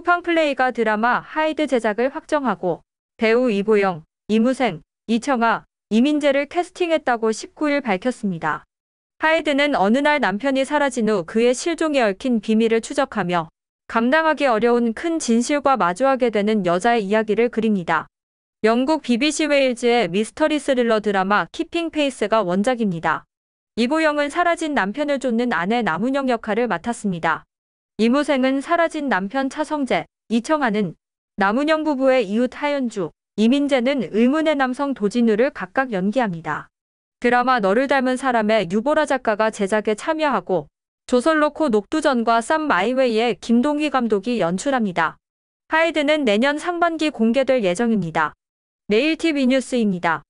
쿠팡 플레이가 드라마 하이드 제작을 확정하고 배우 이보영, 이무생, 이청아, 이민재를 캐스팅했다고 19일 밝혔습니다. 하이드는 어느 날 남편이 사라진 후 그의 실종에 얽힌 비밀을 추적하며 감당하기 어려운 큰 진실과 마주하게 되는 여자의 이야기를 그립니다. 영국 BBC 웨일즈의 미스터리 스릴러 드라마 키핑 페이스가 원작입니다. 이보영은 사라진 남편을 쫓는 아내 남은영 역할을 맡았습니다. 이무생은 사라진 남편 차성재, 이청아는 남은영 부부의 이웃 하연주, 이민재는 의문의 남성 도진우를 각각 연기합니다. 드라마 너를 닮은 사람의 유보라 작가가 제작에 참여하고 조설로코 녹두전과 쌈 마이웨이의 김동희 감독이 연출합니다. 하이드는 내년 상반기 공개될 예정입니다. 네일TV 뉴스입니다.